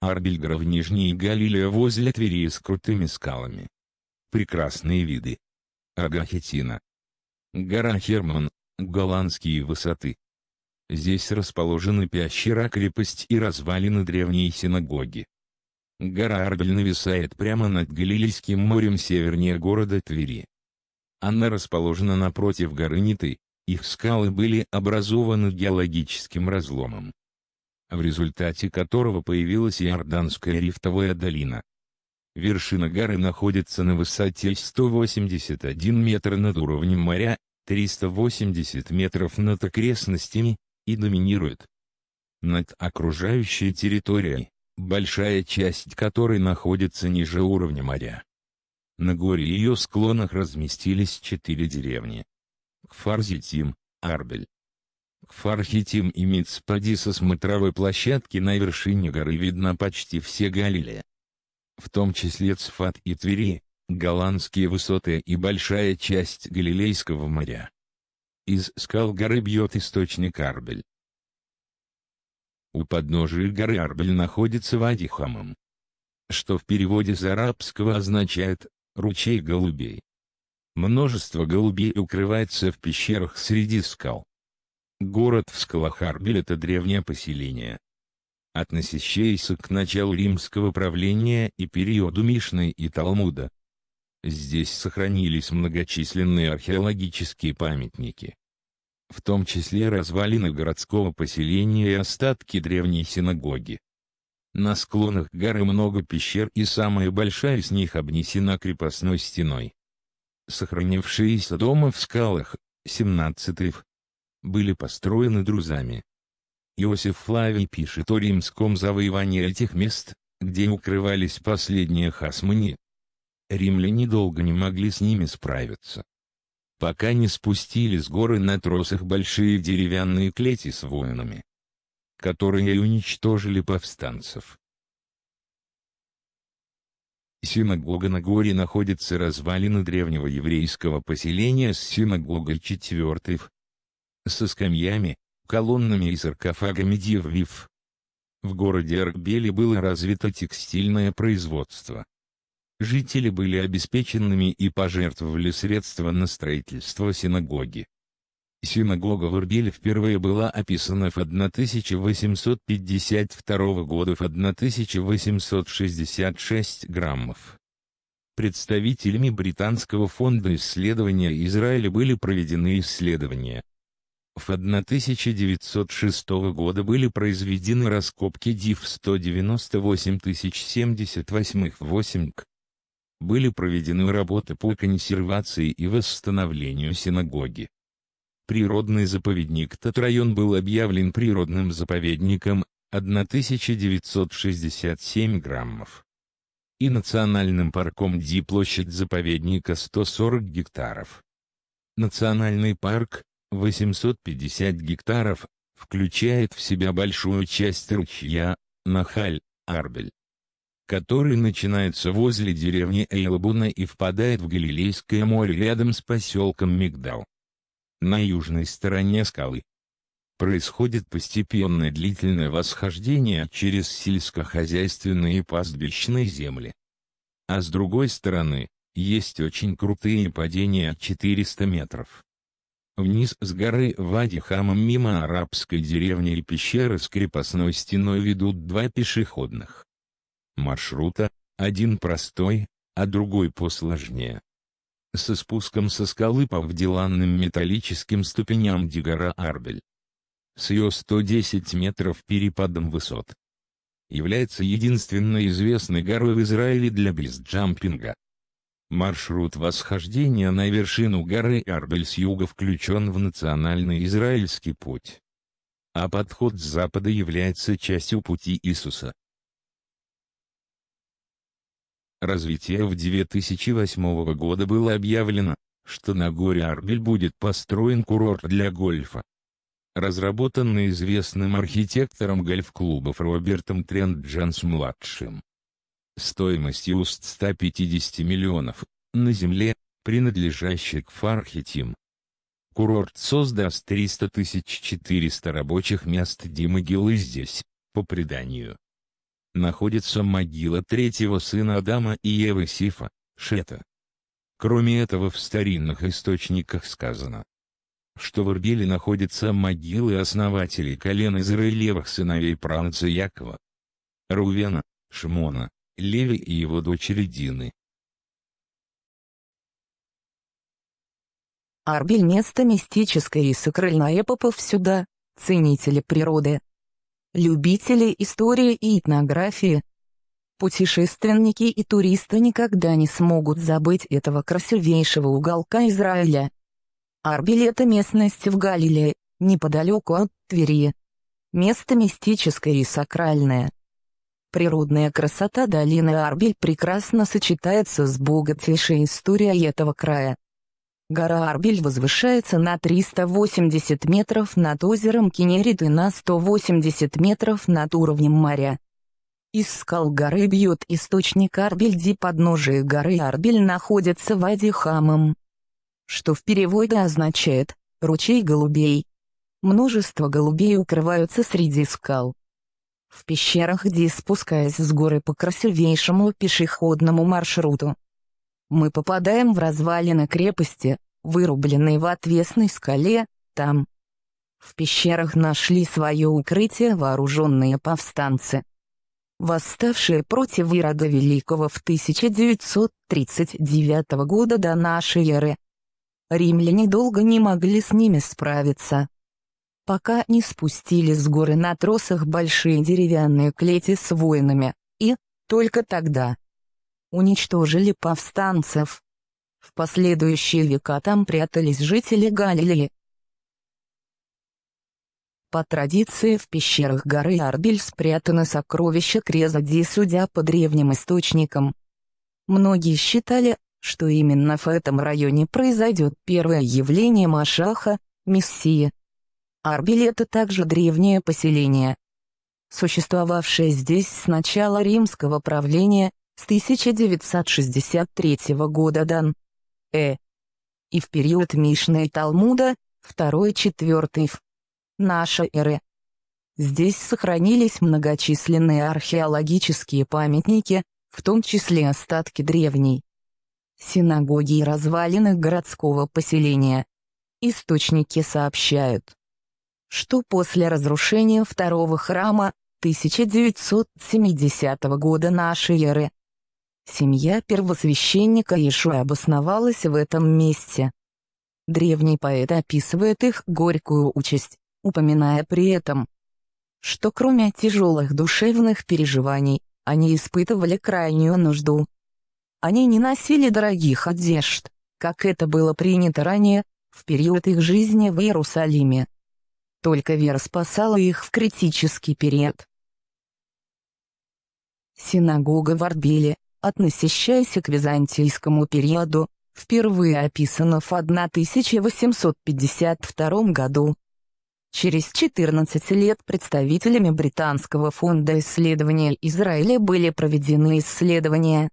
Арбельгра в нижней Галилее возле Твери с крутыми скалами. Прекрасные виды. Агахетина. Гора Херман, голландские высоты. Здесь расположены пещера крепость и развалины древней синагоги. Гора Арбель нависает прямо над Галилейским морем севернее города Твери. Она расположена напротив горы Ниты, их скалы были образованы геологическим разломом в результате которого появилась Иорданская рифтовая долина. Вершина горы находится на высоте 181 метр над уровнем моря, 380 метров над окрестностями, и доминирует над окружающей территорией, большая часть которой находится ниже уровня моря. На горе и ее склонах разместились четыре деревни. Кфарзитим, Арбель, Фархитим и Мицпади со смотровой площадки на вершине горы видна почти все Галилея. В том числе Цфат и Твери, голландские высоты и большая часть Галилейского моря. Из скал горы бьет источник Арбель. У подножия горы Арбель находится Вади Хамам, что в переводе с арабского означает «ручей голубей». Множество голубей укрывается в пещерах среди скал. Город в скалах Арбель – это древнее поселение, относящееся к началу римского правления и периоду Мишны и Талмуда. Здесь сохранились многочисленные археологические памятники. В том числе развалины городского поселения и остатки древней синагоги. На склонах горы много пещер и самая большая из них обнесена крепостной стеной. Сохранившиеся дома в скалах, 17 -х, были построены друзами. Иосиф Флавий пишет о римском завоевании этих мест, где укрывались последние хасмани. Римляне долго не могли с ними справиться. Пока не спустили с горы на тросах большие деревянные клети с воинами, которые уничтожили повстанцев. Синагога на горе находится развалины древнего еврейского поселения с синагогой четвертых, со скамьями, колоннами и саркофагами дервив. В городе Аркбели было развито текстильное производство. Жители были обеспеченными и пожертвовали средства на строительство синагоги. Синагога в Арбеле впервые была описана в 1852 году в 1866 граммов. Представителями Британского фонда исследования Израиля были проведены исследования, в 1906 года были произведены раскопки ДИФ 198078 8 были проведены работы по консервации и восстановлению синагоги. Природный заповедник район был объявлен природным заповедником 1967 граммов и национальным парком Ди площадь заповедника 140 гектаров. Национальный парк 850 гектаров, включает в себя большую часть ручья, Нахаль, Арбель, который начинается возле деревни Эйлабуна и впадает в Галилейское море рядом с поселком Мигдал. На южной стороне скалы происходит постепенное длительное восхождение через сельскохозяйственные и пастбищные земли. А с другой стороны, есть очень крутые падения 400 метров. Вниз с горы Вади Хамам мимо арабской деревни и пещеры с крепостной стеной ведут два пешеходных маршрута, один простой, а другой посложнее. Со спуском со скалы по вделанным металлическим ступеням Дигора Арбель. С ее 110 метров перепадом высот. Является единственной известной горой в Израиле для бейсджампинга. Маршрут восхождения на вершину горы Арбель с юга включен в национальный израильский путь. А подход с запада является частью пути Иисуса. Развитие в 2008 года было объявлено, что на горе Арбель будет построен курорт для гольфа. Разработанный известным архитектором гольф-клубов Робертом Трент Джанс-младшим стоимостью уст 150 миллионов, на земле, принадлежащей к Фархитим. Курорт создаст 300 400 рабочих мест Димагилы здесь, по преданию. Находится могила третьего сына Адама и Евы Сифа, Шета. Кроме этого в старинных источниках сказано, что в Ирбеле находятся могилы основателей колен Израилевых сыновей праотца Якова, Рувена, Шмона, Леви и его дочери Дины. Арбель – место мистическое и сакральное сюда, ценители природы, любители истории и этнографии. Путешественники и туристы никогда не смогут забыть этого красивейшего уголка Израиля. Арбель – это местность в Галилее, неподалеку от Твери. Место мистическое и сакральное. Природная красота долины Арбель прекрасно сочетается с богатейшей историей этого края. Гора Арбель возвышается на 380 метров над озером Кенерит и на 180 метров над уровнем моря. Из скал горы бьет источник Арбельди подножие горы Арбель находится в Адихамом. Что в переводе означает «ручей голубей». Множество голубей укрываются среди скал. В пещерах где спускаясь с горы по красивейшему пешеходному маршруту. Мы попадаем в развалины крепости, вырубленной в отвесной скале, там. В пещерах нашли свое укрытие вооруженные повстанцы. Восставшие против Ирода Великого в 1939 года до нашей эры. Римляне долго не могли с ними справиться, пока не спустили с горы на тросах большие деревянные клети с воинами, и, только тогда, уничтожили повстанцев. В последующие века там прятались жители Галилеи. По традиции в пещерах горы Арбель спрятано сокровище Крезади судя по древним источникам. Многие считали, что именно в этом районе произойдет первое явление Машаха, Мессии. Арбель это также древнее поселение, существовавшее здесь с начала римского правления, с 1963 года дан. Э. И в период Мишны и Талмуда, 2-4 в. Наша эры. Здесь сохранились многочисленные археологические памятники, в том числе остатки древней синагоги и развалины городского поселения. Источники сообщают, что после разрушения второго храма 1970 года нашей эры семья первосвященника Иешуа обосновалась в этом месте. Древний поэт описывает их горькую участь, упоминая при этом, что кроме тяжелых душевных переживаний, они испытывали крайнюю нужду. Они не носили дорогих одежд, как это было принято ранее, в период их жизни в Иерусалиме. Только вера спасала их в критический период. Синагога в Арбеле, относящаяся к византийскому периоду, впервые описана в 1852 году. Через 14 лет представителями Британского фонда исследования Израиля были проведены исследования,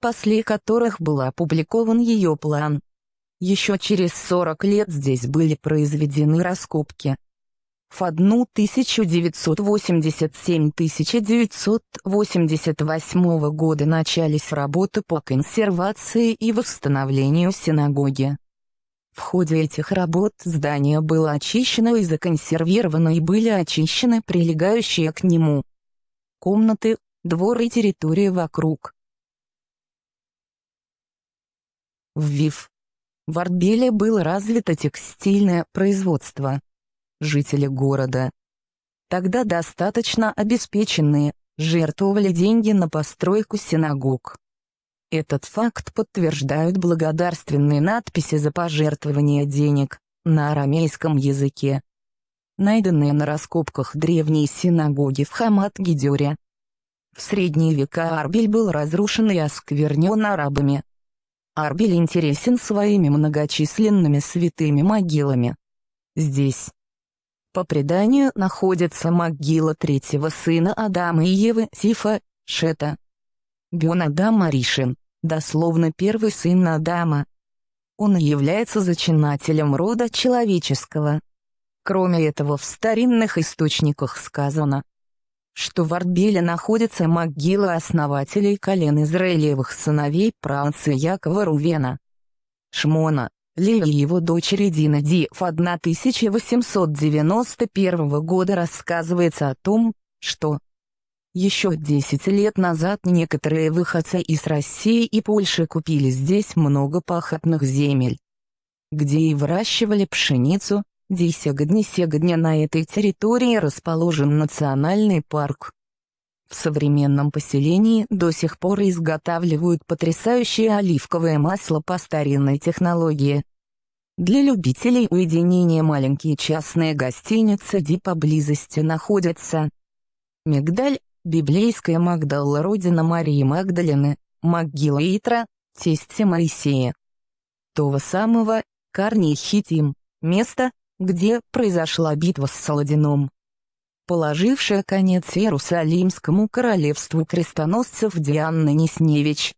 после которых был опубликован ее план, еще через 40 лет здесь были произведены раскопки. В 1987-1988 года начались работы по консервации и восстановлению синагоги. В ходе этих работ здание было очищено и законсервировано и были очищены прилегающие к нему комнаты, двор и территория вокруг. В ВИФ в Арбеле было развито текстильное производство. Жители города. Тогда достаточно обеспеченные жертвовали деньги на постройку синагог. Этот факт подтверждают благодарственные надписи за пожертвование денег на арамейском языке, найденные на раскопках древней синагоги в Хамат-Гидёре. В средние века Арбель был разрушен и осквернен арабами, Арбель интересен своими многочисленными святыми могилами. Здесь, по преданию, находится могила третьего сына Адама и Евы Сифа Шета. Бен Адам Маришин, дословно первый сын Адама. Он является зачинателем рода человеческого. Кроме этого в старинных источниках сказано, что в Арбеле находится могила основателей колен Израилевых сыновей Пранца Якова Рувена. Шмона, Леви и его дочери Дина Диев 1891 года рассказывается о том, что еще 10 лет назад некоторые выходцы из России и Польши купили здесь много пахотных земель, где и выращивали пшеницу, Десяг-днесяг-дня на этой территории расположен национальный парк. В современном поселении до сих пор изготавливают потрясающее оливковое масло по старинной технологии. Для любителей уединения маленькие частные гостиницы где поблизости находятся. Мигдаль, библейская Магдалла родина Марии Магдалины, могила Итра, тесте Моисея. Того самого, Карни Хитим, место, где произошла битва с Саладином. Положившая конец Иерусалимскому королевству крестоносцев Дианна Несневич,